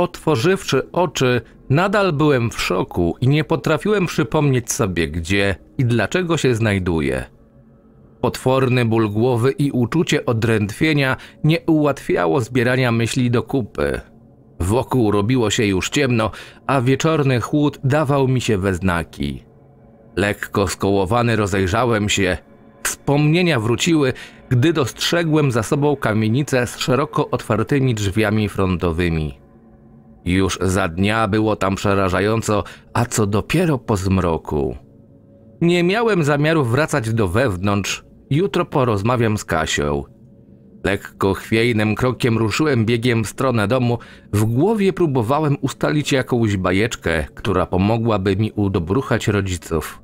Otworzywszy oczy, nadal byłem w szoku i nie potrafiłem przypomnieć sobie gdzie i dlaczego się znajduję. Potworny ból głowy i uczucie odrętwienia nie ułatwiało zbierania myśli do kupy. Wokół robiło się już ciemno, a wieczorny chłód dawał mi się we znaki. Lekko skołowany rozejrzałem się. Wspomnienia wróciły, gdy dostrzegłem za sobą kamienicę z szeroko otwartymi drzwiami frontowymi. Już za dnia było tam przerażająco, a co dopiero po zmroku. Nie miałem zamiaru wracać do wewnątrz, jutro porozmawiam z Kasią. Lekko chwiejnym krokiem ruszyłem biegiem w stronę domu, w głowie próbowałem ustalić jakąś bajeczkę, która pomogłaby mi udobruchać rodziców.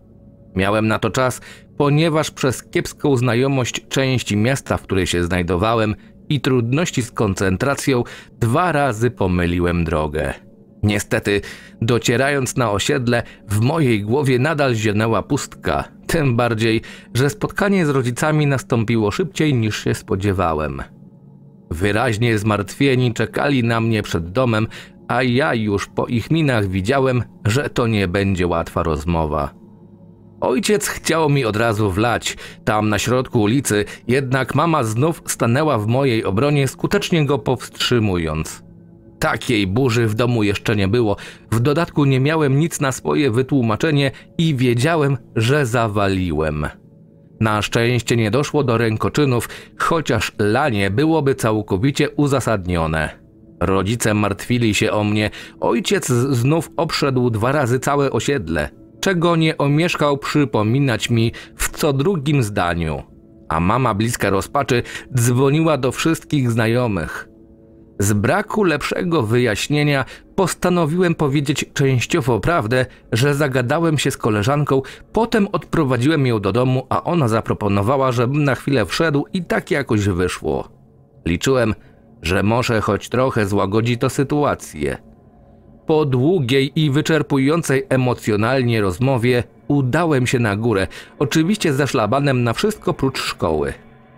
Miałem na to czas, ponieważ przez kiepską znajomość części miasta, w której się znajdowałem, i trudności z koncentracją, dwa razy pomyliłem drogę. Niestety, docierając na osiedle, w mojej głowie nadal zielnęła pustka, tym bardziej, że spotkanie z rodzicami nastąpiło szybciej niż się spodziewałem. Wyraźnie zmartwieni czekali na mnie przed domem, a ja już po ich minach widziałem, że to nie będzie łatwa rozmowa. Ojciec chciał mi od razu wlać, tam na środku ulicy, jednak mama znów stanęła w mojej obronie, skutecznie go powstrzymując. Takiej burzy w domu jeszcze nie było, w dodatku nie miałem nic na swoje wytłumaczenie i wiedziałem, że zawaliłem. Na szczęście nie doszło do rękoczynów, chociaż lanie byłoby całkowicie uzasadnione. Rodzice martwili się o mnie, ojciec znów obszedł dwa razy całe osiedle czego nie omieszkał przypominać mi w co drugim zdaniu. A mama bliska rozpaczy dzwoniła do wszystkich znajomych. Z braku lepszego wyjaśnienia postanowiłem powiedzieć częściowo prawdę, że zagadałem się z koleżanką, potem odprowadziłem ją do domu, a ona zaproponowała, żebym na chwilę wszedł i tak jakoś wyszło. Liczyłem, że może choć trochę złagodzi to sytuację. Po długiej i wyczerpującej emocjonalnie rozmowie udałem się na górę, oczywiście ze szlabanem na wszystko prócz szkoły.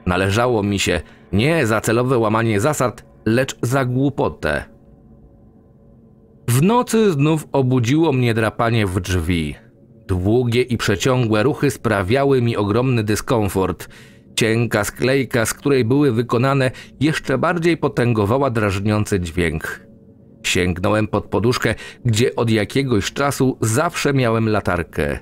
Należało mi się nie za celowe łamanie zasad, lecz za głupotę. W nocy znów obudziło mnie drapanie w drzwi. Długie i przeciągłe ruchy sprawiały mi ogromny dyskomfort. Cienka sklejka, z której były wykonane, jeszcze bardziej potęgowała drażniący dźwięk. Sięgnąłem pod poduszkę, gdzie od jakiegoś czasu zawsze miałem latarkę.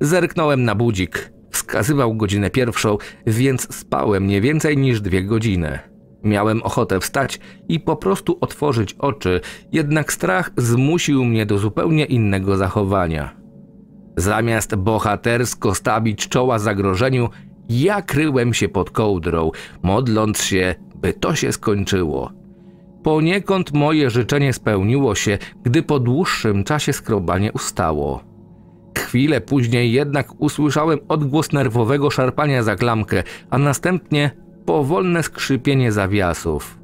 Zerknąłem na budzik. Wskazywał godzinę pierwszą, więc spałem nie więcej niż dwie godziny. Miałem ochotę wstać i po prostu otworzyć oczy, jednak strach zmusił mnie do zupełnie innego zachowania. Zamiast bohatersko stawić czoła zagrożeniu, ja kryłem się pod kołdrą, modląc się, by to się skończyło. Poniekąd moje życzenie spełniło się, gdy po dłuższym czasie skrobanie ustało. Chwilę później jednak usłyszałem odgłos nerwowego szarpania za klamkę, a następnie powolne skrzypienie zawiasów.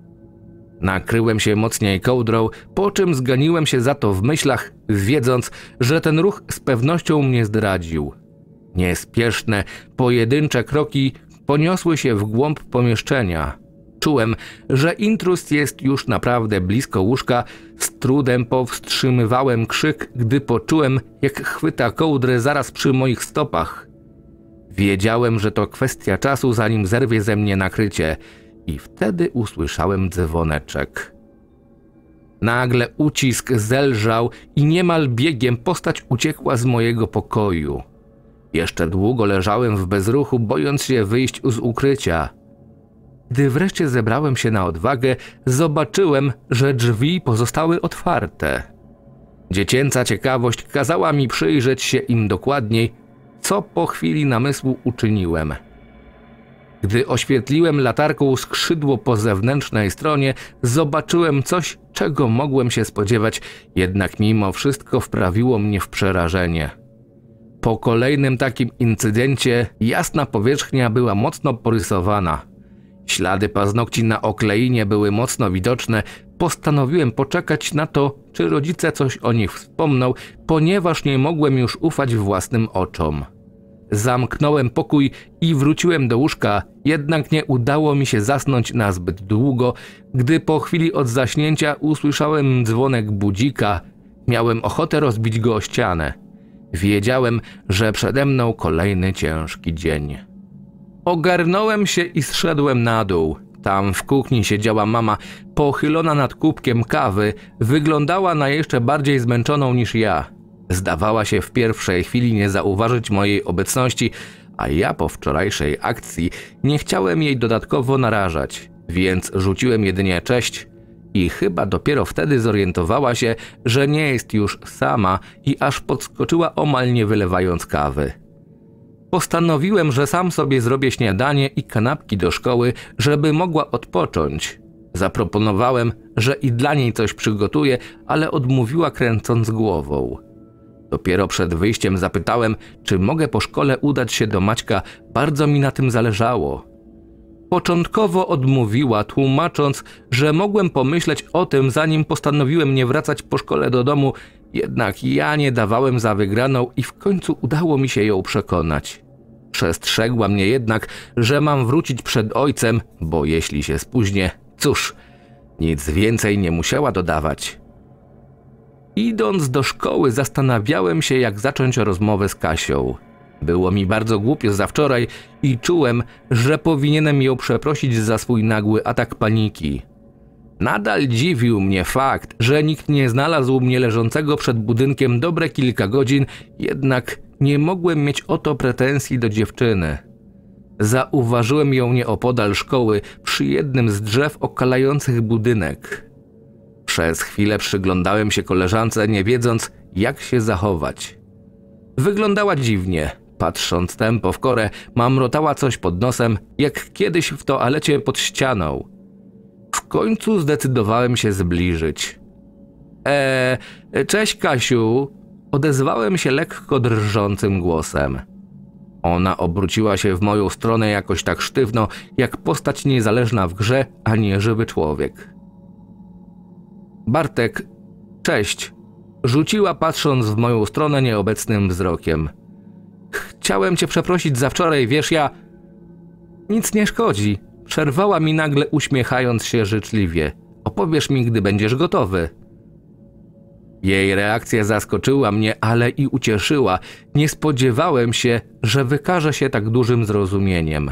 Nakryłem się mocniej kołdrą, po czym zganiłem się za to w myślach, wiedząc, że ten ruch z pewnością mnie zdradził. Niespieszne, pojedyncze kroki poniosły się w głąb pomieszczenia – Czułem, że intruz jest już naprawdę blisko łóżka. Z trudem powstrzymywałem krzyk, gdy poczułem, jak chwyta kołdrę zaraz przy moich stopach. Wiedziałem, że to kwestia czasu, zanim zerwie ze mnie nakrycie, i wtedy usłyszałem dzwoneczek. Nagle ucisk zelżał i niemal biegiem postać uciekła z mojego pokoju. Jeszcze długo leżałem w bezruchu, bojąc się wyjść z ukrycia. Gdy wreszcie zebrałem się na odwagę, zobaczyłem, że drzwi pozostały otwarte. Dziecięca ciekawość kazała mi przyjrzeć się im dokładniej, co po chwili namysłu uczyniłem. Gdy oświetliłem latarką skrzydło po zewnętrznej stronie, zobaczyłem coś, czego mogłem się spodziewać, jednak mimo wszystko wprawiło mnie w przerażenie. Po kolejnym takim incydencie jasna powierzchnia była mocno porysowana – Ślady paznokci na okleinie były mocno widoczne. Postanowiłem poczekać na to, czy rodzice coś o nich wspomną, ponieważ nie mogłem już ufać własnym oczom. Zamknąłem pokój i wróciłem do łóżka, jednak nie udało mi się zasnąć na zbyt długo, gdy po chwili od zaśnięcia usłyszałem dzwonek budzika. Miałem ochotę rozbić go o ścianę. Wiedziałem, że przede mną kolejny ciężki dzień. Ogarnąłem się i zszedłem na dół. Tam w kuchni siedziała mama, pochylona nad kubkiem kawy, wyglądała na jeszcze bardziej zmęczoną niż ja. Zdawała się w pierwszej chwili nie zauważyć mojej obecności, a ja po wczorajszej akcji nie chciałem jej dodatkowo narażać, więc rzuciłem jedynie cześć i chyba dopiero wtedy zorientowała się, że nie jest już sama i aż podskoczyła omal nie wylewając kawy. Postanowiłem, że sam sobie zrobię śniadanie i kanapki do szkoły, żeby mogła odpocząć. Zaproponowałem, że i dla niej coś przygotuję, ale odmówiła kręcąc głową. Dopiero przed wyjściem zapytałem, czy mogę po szkole udać się do Maćka, bardzo mi na tym zależało. Początkowo odmówiła, tłumacząc, że mogłem pomyśleć o tym, zanim postanowiłem nie wracać po szkole do domu jednak ja nie dawałem za wygraną i w końcu udało mi się ją przekonać. Przestrzegła mnie jednak, że mam wrócić przed ojcem, bo jeśli się spóźnię, cóż, nic więcej nie musiała dodawać. Idąc do szkoły, zastanawiałem się, jak zacząć rozmowę z Kasią. Było mi bardzo głupio za wczoraj i czułem, że powinienem ją przeprosić za swój nagły atak paniki. Nadal dziwił mnie fakt, że nikt nie znalazł mnie leżącego przed budynkiem dobre kilka godzin, jednak nie mogłem mieć o to pretensji do dziewczyny. Zauważyłem ją nieopodal szkoły, przy jednym z drzew okalających budynek. Przez chwilę przyglądałem się koleżance, nie wiedząc, jak się zachować. Wyglądała dziwnie, patrząc tempo w korę, mamrotała coś pod nosem, jak kiedyś w toalecie pod ścianą. W końcu zdecydowałem się zbliżyć. Eee, cześć Kasiu, odezwałem się lekko drżącym głosem. Ona obróciła się w moją stronę jakoś tak sztywno, jak postać niezależna w grze, a nie żywy człowiek. Bartek, cześć, rzuciła patrząc w moją stronę nieobecnym wzrokiem. Chciałem cię przeprosić za wczoraj, wiesz, ja... Nic nie szkodzi, przerwała mi nagle uśmiechając się życzliwie. Opowiesz mi, gdy będziesz gotowy. Jej reakcja zaskoczyła mnie, ale i ucieszyła. Nie spodziewałem się, że wykaże się tak dużym zrozumieniem.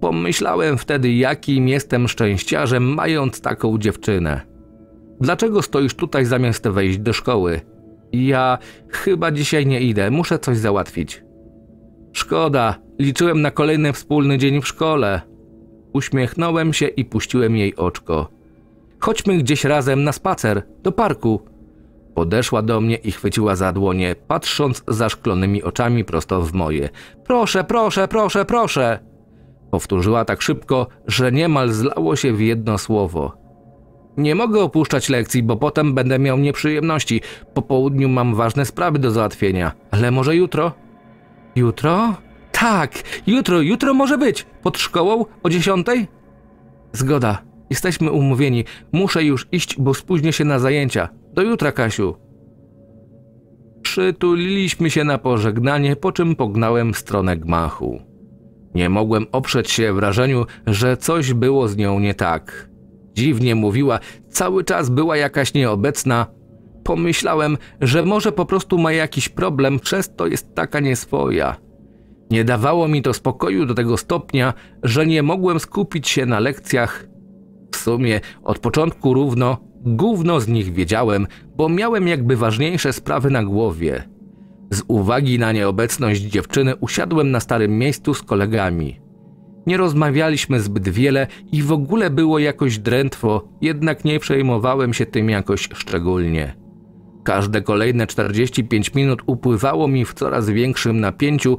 Pomyślałem wtedy, jakim jestem szczęściarzem, mając taką dziewczynę. Dlaczego stoisz tutaj zamiast wejść do szkoły? Ja chyba dzisiaj nie idę, muszę coś załatwić. Szkoda, liczyłem na kolejny wspólny dzień w szkole. Uśmiechnąłem się i puściłem jej oczko. Chodźmy gdzieś razem na spacer, do parku. Podeszła do mnie i chwyciła za dłonie, patrząc zaszklonymi oczami prosto w moje. Proszę, proszę, proszę, proszę! Powtórzyła tak szybko, że niemal zlało się w jedno słowo. Nie mogę opuszczać lekcji, bo potem będę miał nieprzyjemności. Po południu mam ważne sprawy do załatwienia, ale może jutro? Jutro? Tak, jutro, jutro może być. Pod szkołą o dziesiątej? Zgoda. Jesteśmy umówieni. Muszę już iść, bo spóźnię się na zajęcia. Do jutra, Kasiu. Przytuliliśmy się na pożegnanie, po czym pognałem w stronę gmachu. Nie mogłem oprzeć się wrażeniu, że coś było z nią nie tak. Dziwnie mówiła, cały czas była jakaś nieobecna. Pomyślałem, że może po prostu ma jakiś problem, przez to jest taka nieswoja. Nie dawało mi to spokoju do tego stopnia, że nie mogłem skupić się na lekcjach. W sumie od początku równo gówno z nich wiedziałem, bo miałem jakby ważniejsze sprawy na głowie. Z uwagi na nieobecność dziewczyny usiadłem na starym miejscu z kolegami. Nie rozmawialiśmy zbyt wiele i w ogóle było jakoś drętwo, jednak nie przejmowałem się tym jakoś szczególnie. Każde kolejne 45 minut upływało mi w coraz większym napięciu,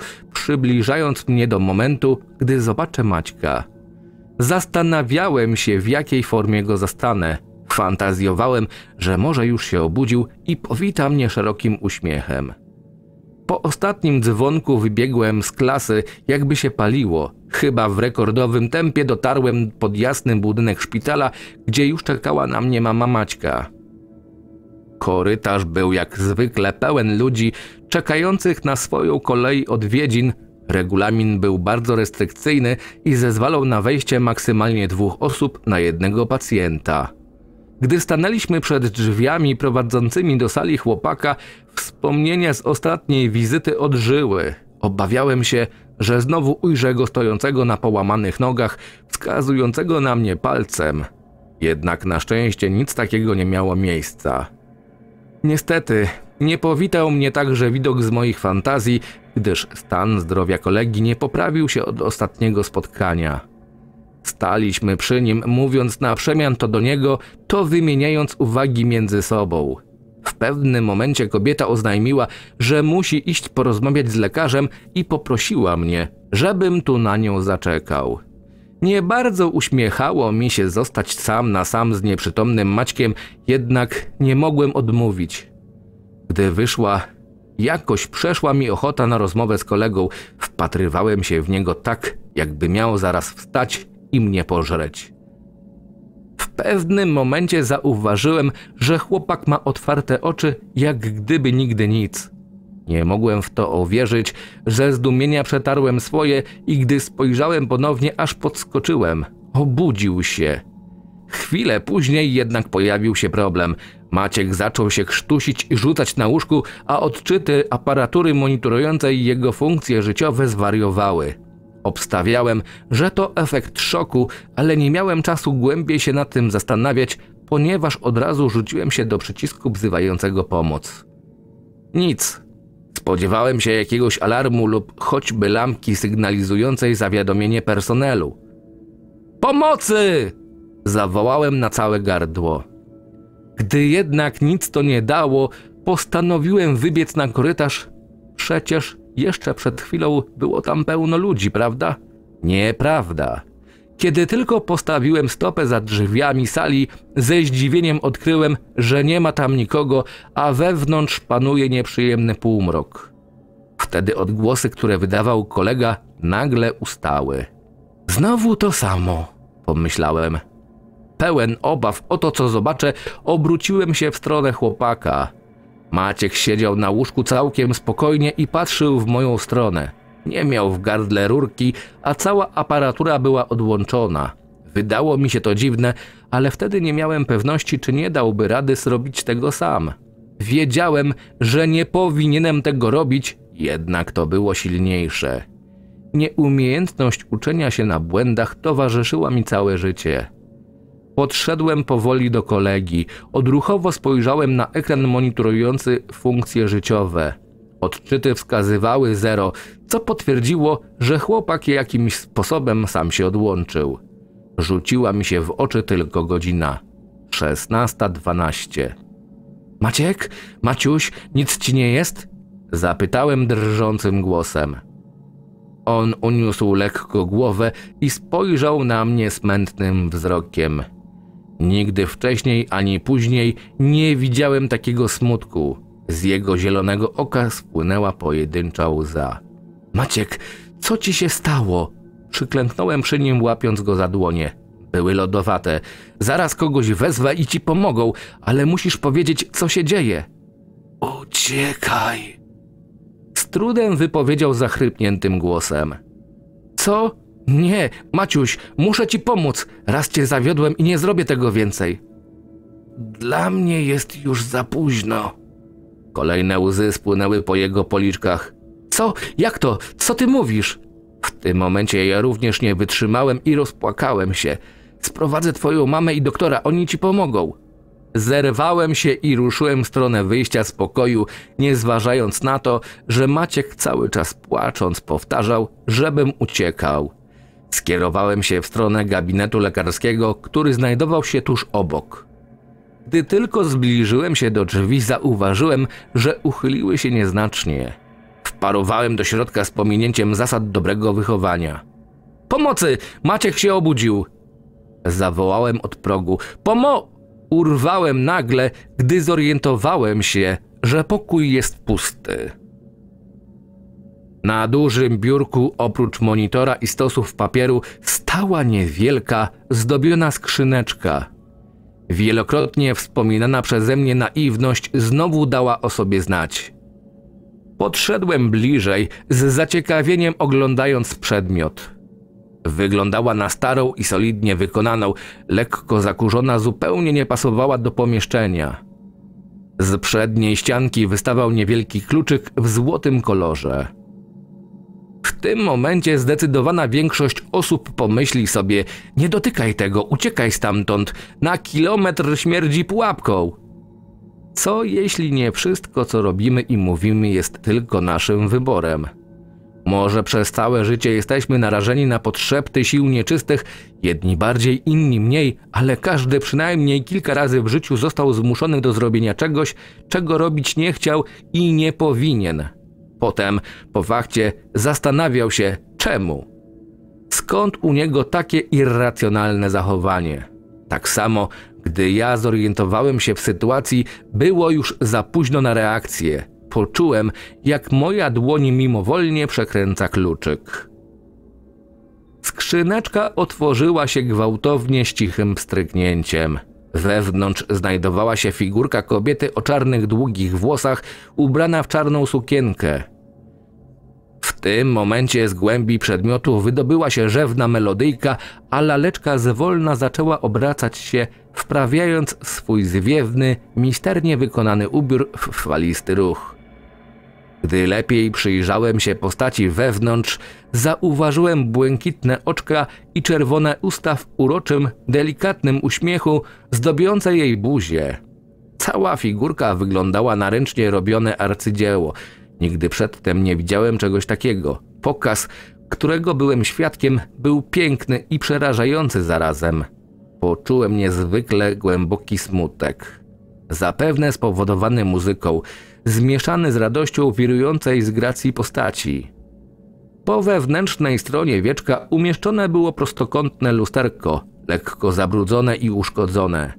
przybliżając mnie do momentu, gdy zobaczę Maćka. Zastanawiałem się, w jakiej formie go zastanę. Fantazjowałem, że może już się obudził i powita mnie szerokim uśmiechem. Po ostatnim dzwonku wybiegłem z klasy, jakby się paliło. Chyba w rekordowym tempie dotarłem pod jasny budynek szpitala, gdzie już czekała na mnie mama Maćka. Korytarz był jak zwykle pełen ludzi, czekających na swoją kolej odwiedzin Regulamin był bardzo restrykcyjny i zezwalał na wejście maksymalnie dwóch osób na jednego pacjenta. Gdy stanęliśmy przed drzwiami prowadzącymi do sali chłopaka, wspomnienia z ostatniej wizyty odżyły. Obawiałem się, że znowu ujrzę go stojącego na połamanych nogach, wskazującego na mnie palcem. Jednak na szczęście nic takiego nie miało miejsca. Niestety, nie powitał mnie także widok z moich fantazji, gdyż stan zdrowia kolegi nie poprawił się od ostatniego spotkania. Staliśmy przy nim, mówiąc na przemian to do niego, to wymieniając uwagi między sobą. W pewnym momencie kobieta oznajmiła, że musi iść porozmawiać z lekarzem i poprosiła mnie, żebym tu na nią zaczekał. Nie bardzo uśmiechało mi się zostać sam na sam z nieprzytomnym Maćkiem, jednak nie mogłem odmówić. Gdy wyszła, jakoś przeszła mi ochota na rozmowę z kolegą. Wpatrywałem się w niego tak, jakby miał zaraz wstać i mnie pożreć. W pewnym momencie zauważyłem, że chłopak ma otwarte oczy, jak gdyby nigdy nic. Nie mogłem w to uwierzyć, ze zdumienia przetarłem swoje i gdy spojrzałem ponownie, aż podskoczyłem. Obudził się. Chwilę później jednak pojawił się problem. Maciek zaczął się krztusić i rzucać na łóżku, a odczyty aparatury monitorującej jego funkcje życiowe zwariowały. Obstawiałem, że to efekt szoku, ale nie miałem czasu głębiej się nad tym zastanawiać, ponieważ od razu rzuciłem się do przycisku wzywającego pomoc. Nic. Spodziewałem się jakiegoś alarmu lub choćby lampki sygnalizującej zawiadomienie personelu. Pomocy! Zawołałem na całe gardło. Gdy jednak nic to nie dało, postanowiłem wybiec na korytarz. Przecież jeszcze przed chwilą było tam pełno ludzi, prawda? Nieprawda. Kiedy tylko postawiłem stopę za drzwiami sali, ze zdziwieniem odkryłem, że nie ma tam nikogo, a wewnątrz panuje nieprzyjemny półmrok. Wtedy odgłosy, które wydawał kolega, nagle ustały. Znowu to samo, pomyślałem pełen obaw o to, co zobaczę, obróciłem się w stronę chłopaka. Maciek siedział na łóżku całkiem spokojnie i patrzył w moją stronę. Nie miał w gardle rurki, a cała aparatura była odłączona. Wydało mi się to dziwne, ale wtedy nie miałem pewności, czy nie dałby rady zrobić tego sam. Wiedziałem, że nie powinienem tego robić, jednak to było silniejsze. Nieumiejętność uczenia się na błędach towarzyszyła mi całe życie. Podszedłem powoli do kolegi. Odruchowo spojrzałem na ekran monitorujący funkcje życiowe. Odczyty wskazywały zero, co potwierdziło, że chłopak jakimś sposobem sam się odłączył. Rzuciła mi się w oczy tylko godzina. 16.12. Maciek? Maciuś? Nic ci nie jest? Zapytałem drżącym głosem. On uniósł lekko głowę i spojrzał na mnie smętnym wzrokiem. Nigdy wcześniej ani później nie widziałem takiego smutku. Z jego zielonego oka spłynęła pojedyncza łza. Maciek, co ci się stało? Przyklęknąłem przy nim, łapiąc go za dłonie. Były lodowate. Zaraz kogoś wezwę i ci pomogą, ale musisz powiedzieć, co się dzieje. Uciekaj. Z trudem wypowiedział zachrypniętym głosem. Co? Nie, Maciuś, muszę ci pomóc. Raz cię zawiodłem i nie zrobię tego więcej. Dla mnie jest już za późno. Kolejne łzy spłynęły po jego policzkach. Co? Jak to? Co ty mówisz? W tym momencie ja również nie wytrzymałem i rozpłakałem się. Sprowadzę twoją mamę i doktora, oni ci pomogą. Zerwałem się i ruszyłem w stronę wyjścia z pokoju, nie zważając na to, że Maciek cały czas płacząc powtarzał, żebym uciekał. Skierowałem się w stronę gabinetu lekarskiego, który znajdował się tuż obok. Gdy tylko zbliżyłem się do drzwi, zauważyłem, że uchyliły się nieznacznie. Wparowałem do środka z pominięciem zasad dobrego wychowania. Pomocy! Maciek się obudził! Zawołałem od progu. Pomo... Urwałem nagle, gdy zorientowałem się, że pokój jest pusty. Na dużym biurku oprócz monitora i stosów papieru stała niewielka, zdobiona skrzyneczka. Wielokrotnie wspominana przeze mnie naiwność znowu dała o sobie znać. Podszedłem bliżej, z zaciekawieniem oglądając przedmiot. Wyglądała na starą i solidnie wykonaną, lekko zakurzona, zupełnie nie pasowała do pomieszczenia. Z przedniej ścianki wystawał niewielki kluczyk w złotym kolorze. W tym momencie zdecydowana większość osób pomyśli sobie: Nie dotykaj tego, uciekaj stamtąd, na kilometr śmierdzi pułapką. Co jeśli nie wszystko, co robimy i mówimy, jest tylko naszym wyborem? Może przez całe życie jesteśmy narażeni na potrzepty sił nieczystych, jedni bardziej, inni mniej, ale każdy przynajmniej kilka razy w życiu został zmuszony do zrobienia czegoś, czego robić nie chciał i nie powinien. Potem po wachcie zastanawiał się czemu. Skąd u niego takie irracjonalne zachowanie? Tak samo, gdy ja zorientowałem się w sytuacji, było już za późno na reakcję. Poczułem, jak moja dłoń mimowolnie przekręca kluczyk. Skrzyneczka otworzyła się gwałtownie z cichym stryknięciem. Wewnątrz znajdowała się figurka kobiety o czarnych, długich włosach, ubrana w czarną sukienkę. W tym momencie z głębi przedmiotu wydobyła się rzewna melodyjka, a laleczka zwolna zaczęła obracać się, wprawiając swój zwiewny, misternie wykonany ubiór w falisty ruch. Gdy lepiej przyjrzałem się postaci wewnątrz, zauważyłem błękitne oczka i czerwone usta w uroczym, delikatnym uśmiechu zdobiące jej buzię. Cała figurka wyglądała na ręcznie robione arcydzieło. Nigdy przedtem nie widziałem czegoś takiego. Pokaz, którego byłem świadkiem, był piękny i przerażający zarazem. Poczułem niezwykle głęboki smutek. Zapewne spowodowany muzyką – zmieszany z radością wirującej z gracji postaci. Po wewnętrznej stronie wieczka umieszczone było prostokątne lusterko, lekko zabrudzone i uszkodzone.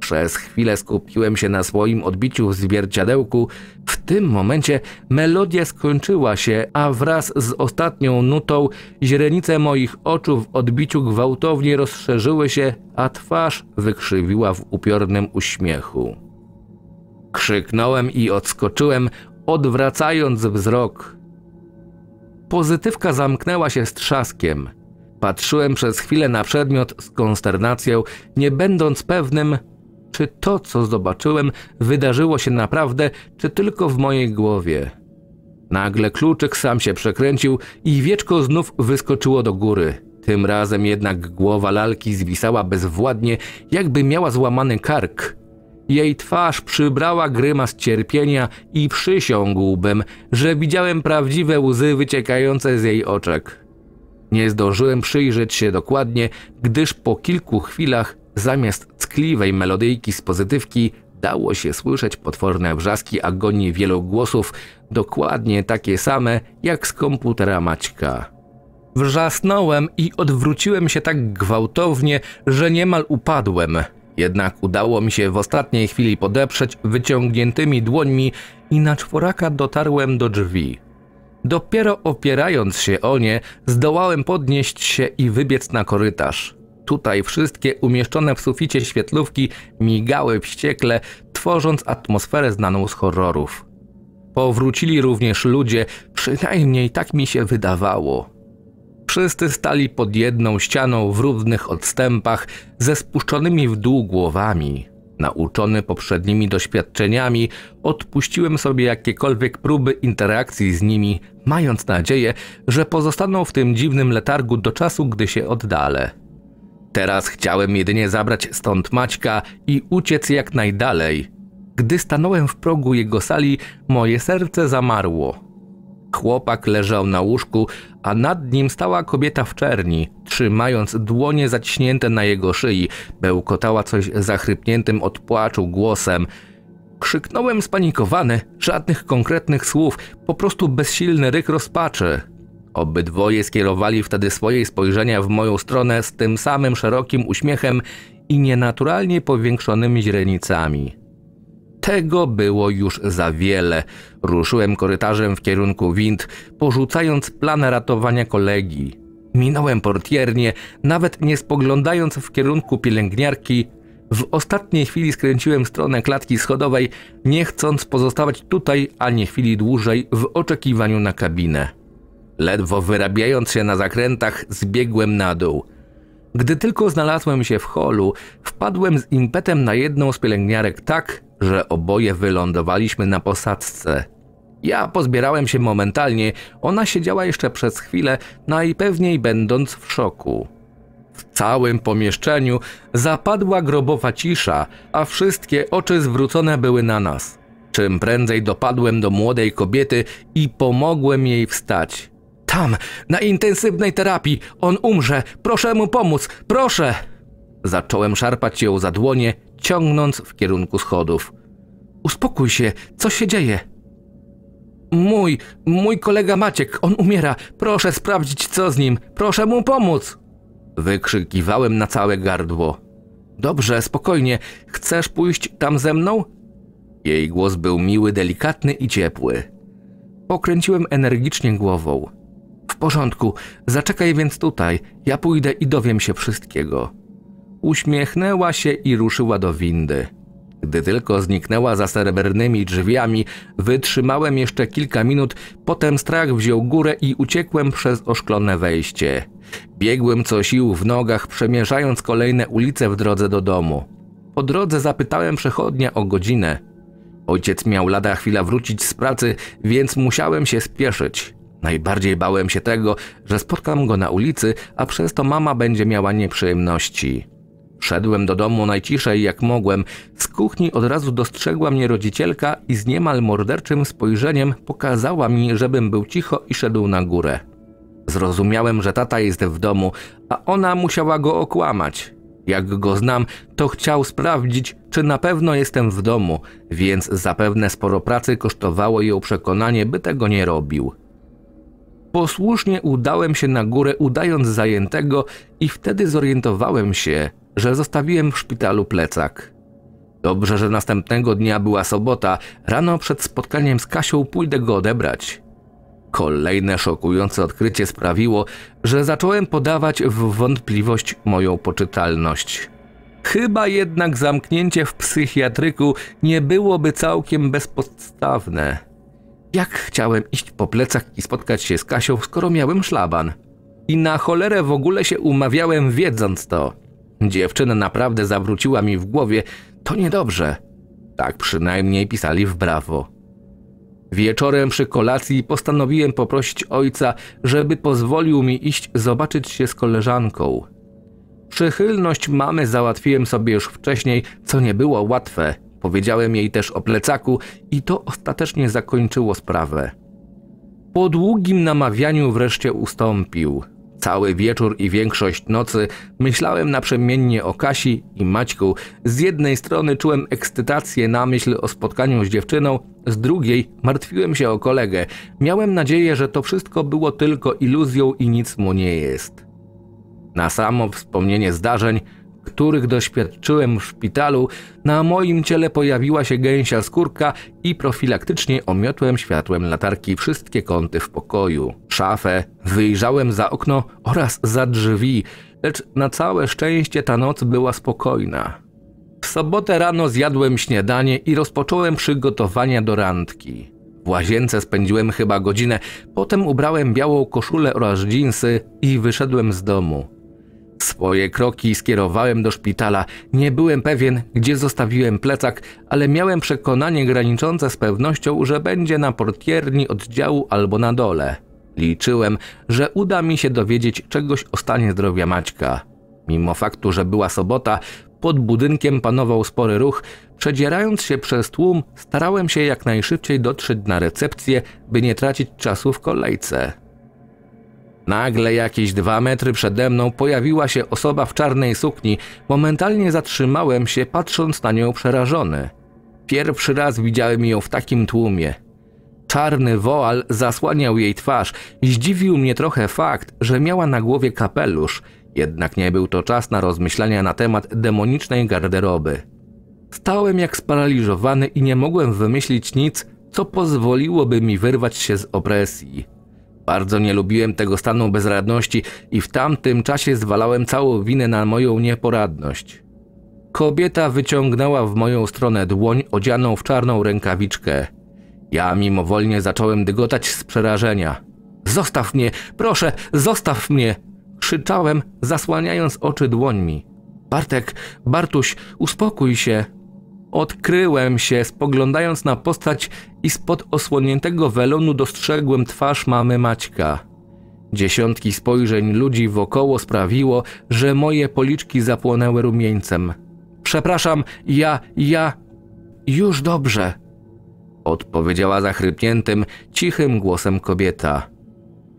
Przez chwilę skupiłem się na swoim odbiciu w zwierciadełku. W tym momencie melodia skończyła się, a wraz z ostatnią nutą źrenice moich oczu w odbiciu gwałtownie rozszerzyły się, a twarz wykrzywiła w upiornym uśmiechu. Krzyknąłem i odskoczyłem, odwracając wzrok. Pozytywka zamknęła się z trzaskiem. Patrzyłem przez chwilę na przedmiot z konsternacją, nie będąc pewnym, czy to, co zobaczyłem, wydarzyło się naprawdę, czy tylko w mojej głowie. Nagle kluczyk sam się przekręcił i wieczko znów wyskoczyło do góry. Tym razem jednak głowa lalki zwisała bezwładnie, jakby miała złamany kark. Jej twarz przybrała grymas cierpienia i przysiągłbym, że widziałem prawdziwe łzy wyciekające z jej oczek. Nie zdążyłem przyjrzeć się dokładnie, gdyż po kilku chwilach zamiast ckliwej melodyjki z pozytywki dało się słyszeć potworne wrzaski agonii wielu głosów, dokładnie takie same jak z komputera Maćka. Wrzasnąłem i odwróciłem się tak gwałtownie, że niemal upadłem – jednak udało mi się w ostatniej chwili podeprzeć wyciągniętymi dłońmi i na czworaka dotarłem do drzwi. Dopiero opierając się o nie, zdołałem podnieść się i wybiec na korytarz. Tutaj wszystkie umieszczone w suficie świetlówki migały wściekle, tworząc atmosferę znaną z horrorów. Powrócili również ludzie, przynajmniej tak mi się wydawało. Wszyscy stali pod jedną ścianą w równych odstępach, ze spuszczonymi w dół głowami. Nauczony poprzednimi doświadczeniami, odpuściłem sobie jakiekolwiek próby interakcji z nimi, mając nadzieję, że pozostaną w tym dziwnym letargu do czasu, gdy się oddalę. Teraz chciałem jedynie zabrać stąd Maćka i uciec jak najdalej. Gdy stanąłem w progu jego sali, moje serce zamarło. Chłopak leżał na łóżku, a nad nim stała kobieta w czerni, trzymając dłonie zaciśnięte na jego szyi, bełkotała coś zachrypniętym od płaczu głosem. Krzyknąłem spanikowany, żadnych konkretnych słów, po prostu bezsilny ryk rozpaczy. Obydwoje skierowali wtedy swoje spojrzenia w moją stronę z tym samym szerokim uśmiechem i nienaturalnie powiększonymi źrenicami. Tego było już za wiele. Ruszyłem korytarzem w kierunku wind, porzucając plan ratowania kolegi. Minąłem portiernie, nawet nie spoglądając w kierunku pielęgniarki. W ostatniej chwili skręciłem w stronę klatki schodowej, nie chcąc pozostawać tutaj ani chwili dłużej w oczekiwaniu na kabinę. Ledwo wyrabiając się na zakrętach, zbiegłem na dół – gdy tylko znalazłem się w holu, wpadłem z impetem na jedną z pielęgniarek tak, że oboje wylądowaliśmy na posadzce. Ja pozbierałem się momentalnie, ona siedziała jeszcze przez chwilę, najpewniej będąc w szoku. W całym pomieszczeniu zapadła grobowa cisza, a wszystkie oczy zwrócone były na nas. Czym prędzej dopadłem do młodej kobiety i pomogłem jej wstać. Tam, na intensywnej terapii. On umrze. Proszę mu pomóc. Proszę! Zacząłem szarpać ją za dłonie, ciągnąc w kierunku schodów. Uspokój się, co się dzieje? Mój, mój kolega Maciek, on umiera. Proszę sprawdzić, co z nim. Proszę mu pomóc! Wykrzykiwałem na całe gardło. Dobrze, spokojnie. Chcesz pójść tam ze mną? Jej głos był miły, delikatny i ciepły. Pokręciłem energicznie głową. W porządku, zaczekaj więc tutaj, ja pójdę i dowiem się wszystkiego. Uśmiechnęła się i ruszyła do windy. Gdy tylko zniknęła za srebrnymi drzwiami, wytrzymałem jeszcze kilka minut, potem strach wziął górę i uciekłem przez oszklone wejście. Biegłem co sił w nogach, przemierzając kolejne ulice w drodze do domu. Po drodze zapytałem przechodnia o godzinę. Ojciec miał lada chwila wrócić z pracy, więc musiałem się spieszyć. Najbardziej bałem się tego, że spotkam go na ulicy, a przez to mama będzie miała nieprzyjemności. Szedłem do domu najciszej jak mogłem. Z kuchni od razu dostrzegła mnie rodzicielka i z niemal morderczym spojrzeniem pokazała mi, żebym był cicho i szedł na górę. Zrozumiałem, że tata jest w domu, a ona musiała go okłamać. Jak go znam, to chciał sprawdzić, czy na pewno jestem w domu, więc zapewne sporo pracy kosztowało ją przekonanie, by tego nie robił. Posłusznie udałem się na górę, udając zajętego, i wtedy zorientowałem się, że zostawiłem w szpitalu plecak. Dobrze, że następnego dnia była sobota, rano przed spotkaniem z Kasią pójdę go odebrać. Kolejne szokujące odkrycie sprawiło, że zacząłem podawać w wątpliwość moją poczytalność. Chyba jednak zamknięcie w psychiatryku nie byłoby całkiem bezpodstawne. Jak chciałem iść po plecach i spotkać się z Kasią, skoro miałem szlaban? I na cholerę w ogóle się umawiałem, wiedząc to. Dziewczyna naprawdę zawróciła mi w głowie. To niedobrze. Tak przynajmniej pisali w Brawo. Wieczorem przy kolacji postanowiłem poprosić ojca, żeby pozwolił mi iść zobaczyć się z koleżanką. Przychylność mamy załatwiłem sobie już wcześniej, co nie było łatwe – Powiedziałem jej też o plecaku i to ostatecznie zakończyło sprawę. Po długim namawianiu wreszcie ustąpił. Cały wieczór i większość nocy myślałem naprzemiennie o Kasi i Maćku. Z jednej strony czułem ekscytację na myśl o spotkaniu z dziewczyną, z drugiej martwiłem się o kolegę. Miałem nadzieję, że to wszystko było tylko iluzją i nic mu nie jest. Na samo wspomnienie zdarzeń których doświadczyłem w szpitalu, na moim ciele pojawiła się gęsia skórka i profilaktycznie omiotłem światłem latarki wszystkie kąty w pokoju. Szafę, wyjrzałem za okno oraz za drzwi, lecz na całe szczęście ta noc była spokojna. W sobotę rano zjadłem śniadanie i rozpocząłem przygotowania do randki. W łazience spędziłem chyba godzinę, potem ubrałem białą koszulę oraz dżinsy i wyszedłem z domu. Swoje kroki skierowałem do szpitala. Nie byłem pewien, gdzie zostawiłem plecak, ale miałem przekonanie graniczące z pewnością, że będzie na portierni oddziału albo na dole. Liczyłem, że uda mi się dowiedzieć czegoś o stanie zdrowia Maćka. Mimo faktu, że była sobota, pod budynkiem panował spory ruch. Przedzierając się przez tłum, starałem się jak najszybciej dotrzeć na recepcję, by nie tracić czasu w kolejce. Nagle jakieś dwa metry przede mną pojawiła się osoba w czarnej sukni. Momentalnie zatrzymałem się, patrząc na nią przerażony. Pierwszy raz widziałem ją w takim tłumie. Czarny woal zasłaniał jej twarz. Zdziwił mnie trochę fakt, że miała na głowie kapelusz, jednak nie był to czas na rozmyślania na temat demonicznej garderoby. Stałem jak sparaliżowany i nie mogłem wymyślić nic, co pozwoliłoby mi wyrwać się z opresji. Bardzo nie lubiłem tego stanu bezradności i w tamtym czasie zwalałem całą winę na moją nieporadność. Kobieta wyciągnęła w moją stronę dłoń odzianą w czarną rękawiczkę. Ja mimowolnie zacząłem dygotać z przerażenia. Zostaw mnie, proszę, zostaw mnie! krzyczałem, zasłaniając oczy dłońmi. Bartek, Bartuś, uspokój się, Odkryłem się, spoglądając na postać i spod osłoniętego welonu dostrzegłem twarz mamy Maćka. Dziesiątki spojrzeń ludzi wokoło sprawiło, że moje policzki zapłonęły rumieńcem. Przepraszam, ja, ja. Już dobrze, odpowiedziała zachrypniętym, cichym głosem kobieta.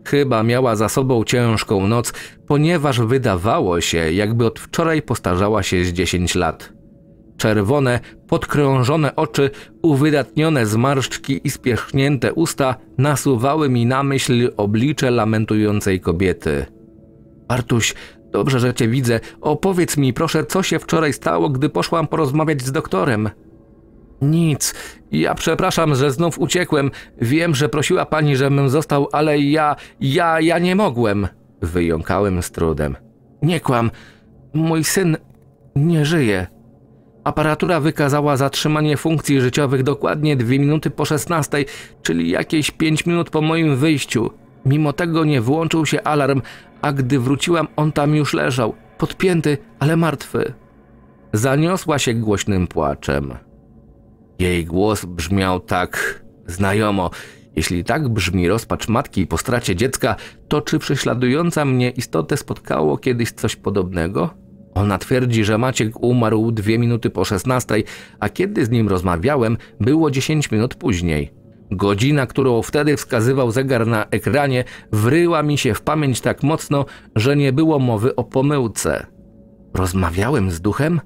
Chyba miała za sobą ciężką noc, ponieważ wydawało się, jakby od wczoraj postarzała się z dziesięć lat. Czerwone, podkrążone oczy, uwydatnione zmarszczki i spierzchnięte usta nasuwały mi na myśl oblicze lamentującej kobiety. Artuś, dobrze, że cię widzę. Opowiedz mi proszę, co się wczoraj stało, gdy poszłam porozmawiać z doktorem. Nic. Ja przepraszam, że znów uciekłem. Wiem, że prosiła pani, żebym został, ale ja, ja, ja nie mogłem. Wyjąkałem z trudem. Nie kłam. Mój syn nie żyje. Aparatura wykazała zatrzymanie funkcji życiowych dokładnie 2 minuty po 16, czyli jakieś 5 minut po moim wyjściu. Mimo tego nie włączył się alarm, a gdy wróciłam, on tam już leżał, podpięty, ale martwy. Zaniosła się głośnym płaczem. Jej głos brzmiał tak znajomo. Jeśli tak brzmi rozpacz matki po stracie dziecka, to czy prześladująca mnie istotę spotkało kiedyś coś podobnego? Ona twierdzi, że Maciek umarł dwie minuty po 16, a kiedy z nim rozmawiałem, było 10 minut później. Godzina, którą wtedy wskazywał zegar na ekranie, wryła mi się w pamięć tak mocno, że nie było mowy o pomyłce. Rozmawiałem z duchem?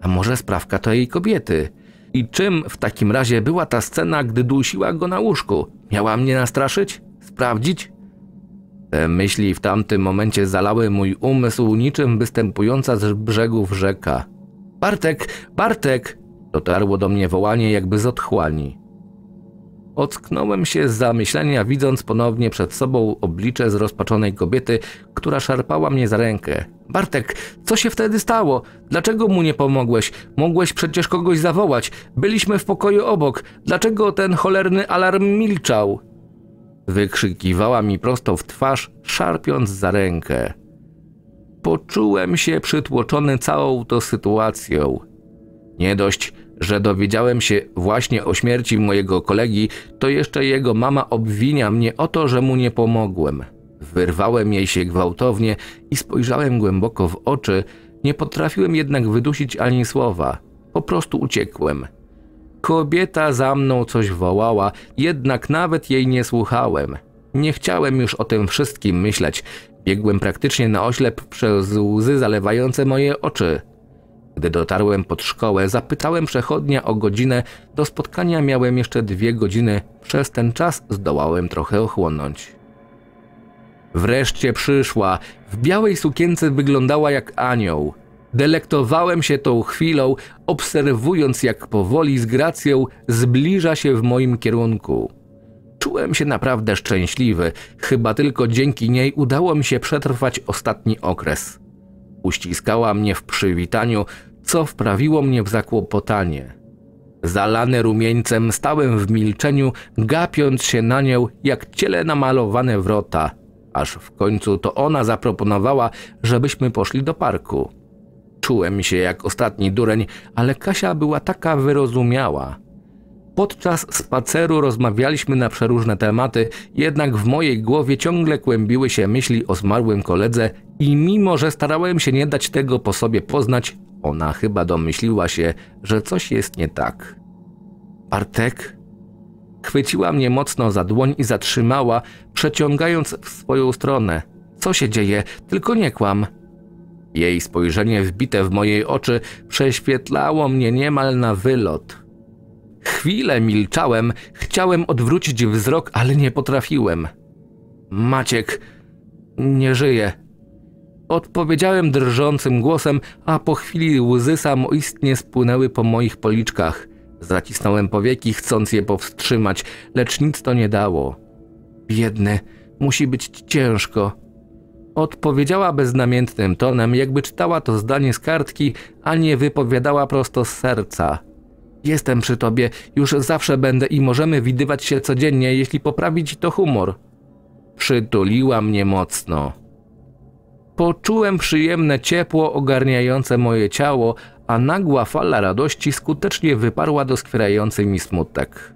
A może sprawka to jej kobiety? I czym w takim razie była ta scena, gdy dusiła go na łóżku? Miała mnie nastraszyć? Sprawdzić? Te myśli w tamtym momencie zalały mój umysł niczym występująca z brzegów rzeka. Bartek! Bartek! Dotarło do mnie wołanie jakby z otchłani. Ocknąłem się z zamyślenia, widząc ponownie przed sobą oblicze zrozpaczonej kobiety, która szarpała mnie za rękę. Bartek, co się wtedy stało? Dlaczego mu nie pomogłeś? Mogłeś przecież kogoś zawołać. Byliśmy w pokoju obok. Dlaczego ten cholerny alarm milczał? Wykrzykiwała mi prosto w twarz, szarpiąc za rękę. Poczułem się przytłoczony całą tą sytuacją. Nie dość, że dowiedziałem się właśnie o śmierci mojego kolegi, to jeszcze jego mama obwinia mnie o to, że mu nie pomogłem. Wyrwałem jej się gwałtownie i spojrzałem głęboko w oczy, nie potrafiłem jednak wydusić ani słowa. Po prostu uciekłem. Kobieta za mną coś wołała, jednak nawet jej nie słuchałem. Nie chciałem już o tym wszystkim myśleć. Biegłem praktycznie na oślep przez łzy zalewające moje oczy. Gdy dotarłem pod szkołę, zapytałem przechodnia o godzinę. Do spotkania miałem jeszcze dwie godziny. Przez ten czas zdołałem trochę ochłonąć. Wreszcie przyszła. W białej sukience wyglądała jak anioł. Delektowałem się tą chwilą, obserwując jak powoli z gracją zbliża się w moim kierunku. Czułem się naprawdę szczęśliwy, chyba tylko dzięki niej udało mi się przetrwać ostatni okres. Uściskała mnie w przywitaniu, co wprawiło mnie w zakłopotanie. Zalany rumieńcem stałem w milczeniu, gapiąc się na nią jak ciele namalowane wrota, aż w końcu to ona zaproponowała, żebyśmy poszli do parku. Czułem się jak ostatni dureń, ale Kasia była taka wyrozumiała. Podczas spaceru rozmawialiśmy na przeróżne tematy, jednak w mojej głowie ciągle kłębiły się myśli o zmarłym koledze i mimo, że starałem się nie dać tego po sobie poznać, ona chyba domyśliła się, że coś jest nie tak. Bartek? Chwyciła mnie mocno za dłoń i zatrzymała, przeciągając w swoją stronę. Co się dzieje? Tylko nie kłam. Jej spojrzenie wbite w moje oczy prześwietlało mnie niemal na wylot. Chwilę milczałem, chciałem odwrócić wzrok, ale nie potrafiłem. Maciek nie żyje. Odpowiedziałem drżącym głosem, a po chwili łzy samoistnie spłynęły po moich policzkach. Zacisnąłem powieki, chcąc je powstrzymać, lecz nic to nie dało. Biedny, musi być ciężko. Odpowiedziała beznamiętnym tonem, jakby czytała to zdanie z kartki, a nie wypowiadała prosto z serca. Jestem przy tobie, już zawsze będę i możemy widywać się codziennie, jeśli poprawić to humor. Przytuliła mnie mocno. Poczułem przyjemne ciepło ogarniające moje ciało, a nagła fala radości skutecznie wyparła doskwierający mi smutek.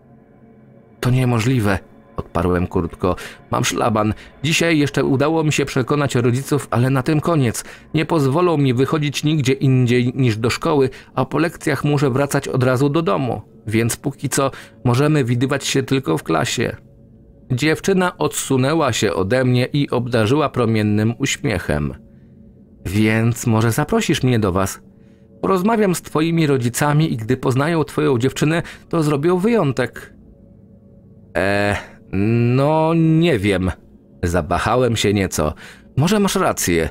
To niemożliwe, Odparłem krótko. Mam szlaban. Dzisiaj jeszcze udało mi się przekonać rodziców, ale na tym koniec. Nie pozwolą mi wychodzić nigdzie indziej niż do szkoły, a po lekcjach muszę wracać od razu do domu. Więc póki co możemy widywać się tylko w klasie. Dziewczyna odsunęła się ode mnie i obdarzyła promiennym uśmiechem. Więc może zaprosisz mnie do was? Porozmawiam z twoimi rodzicami i gdy poznają twoją dziewczynę, to zrobią wyjątek. Eee, no, nie wiem. Zabahałem się nieco. Może masz rację.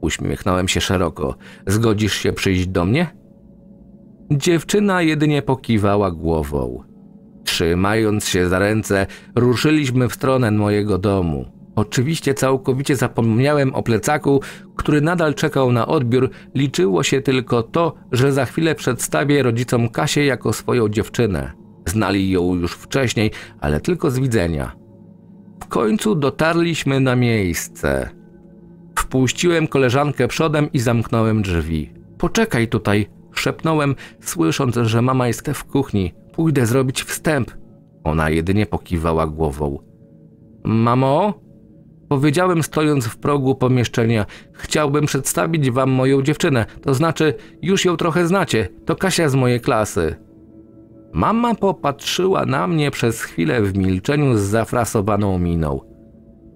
Uśmiechnąłem się szeroko. Zgodzisz się przyjść do mnie? Dziewczyna jedynie pokiwała głową. Trzymając się za ręce, ruszyliśmy w stronę mojego domu. Oczywiście całkowicie zapomniałem o plecaku, który nadal czekał na odbiór. Liczyło się tylko to, że za chwilę przedstawię rodzicom Kasię jako swoją dziewczynę. Znali ją już wcześniej, ale tylko z widzenia. W końcu dotarliśmy na miejsce. Wpuściłem koleżankę przodem i zamknąłem drzwi. Poczekaj tutaj, szepnąłem, słysząc, że mama jest w kuchni. Pójdę zrobić wstęp. Ona jedynie pokiwała głową. Mamo? Powiedziałem stojąc w progu pomieszczenia. Chciałbym przedstawić wam moją dziewczynę, to znaczy już ją trochę znacie. To Kasia z mojej klasy. Mama popatrzyła na mnie przez chwilę w milczeniu z zafrasowaną miną.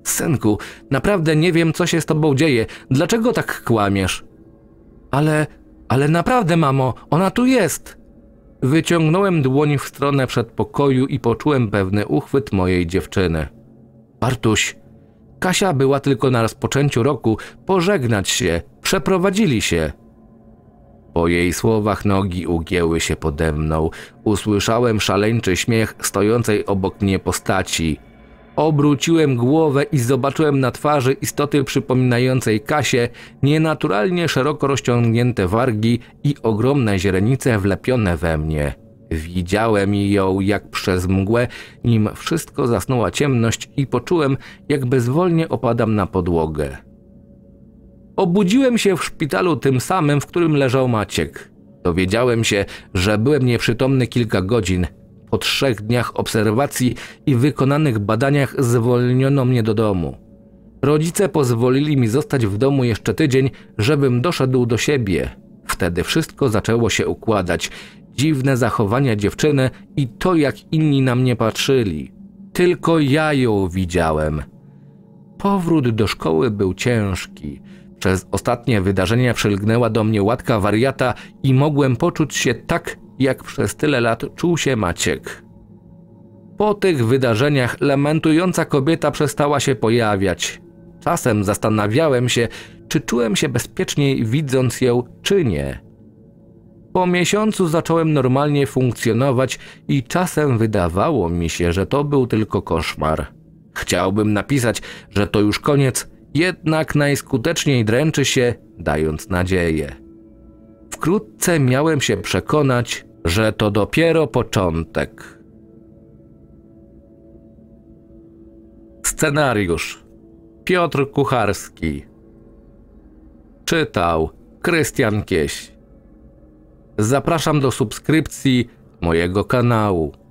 Synku, naprawdę nie wiem, co się z tobą dzieje. Dlaczego tak kłamiesz? Ale, ale naprawdę, mamo, ona tu jest! Wyciągnąłem dłoń w stronę przedpokoju i poczułem pewny uchwyt mojej dziewczyny. Bartuś, Kasia była tylko na rozpoczęciu roku pożegnać się, przeprowadzili się. Po jej słowach nogi ugięły się pode mną. Usłyszałem szaleńczy śmiech stojącej obok mnie postaci. Obróciłem głowę i zobaczyłem na twarzy istoty przypominającej kasie, nienaturalnie szeroko rozciągnięte wargi i ogromne źrenice wlepione we mnie. Widziałem ją jak przez mgłę, nim wszystko zasnuła ciemność i poczułem, jak bezwolnie opadam na podłogę. Obudziłem się w szpitalu tym samym, w którym leżał Maciek. Dowiedziałem się, że byłem nieprzytomny kilka godzin. Po trzech dniach obserwacji i wykonanych badaniach zwolniono mnie do domu. Rodzice pozwolili mi zostać w domu jeszcze tydzień, żebym doszedł do siebie. Wtedy wszystko zaczęło się układać. Dziwne zachowania dziewczyny i to, jak inni na mnie patrzyli. Tylko ja ją widziałem. Powrót do szkoły był ciężki. Przez ostatnie wydarzenia przylgnęła do mnie łatka wariata i mogłem poczuć się tak, jak przez tyle lat czuł się Maciek. Po tych wydarzeniach lamentująca kobieta przestała się pojawiać. Czasem zastanawiałem się, czy czułem się bezpieczniej widząc ją, czy nie. Po miesiącu zacząłem normalnie funkcjonować i czasem wydawało mi się, że to był tylko koszmar. Chciałbym napisać, że to już koniec, jednak najskuteczniej dręczy się, dając nadzieję. Wkrótce miałem się przekonać, że to dopiero początek. Scenariusz Piotr Kucharski Czytał Krystian Kieś Zapraszam do subskrypcji mojego kanału.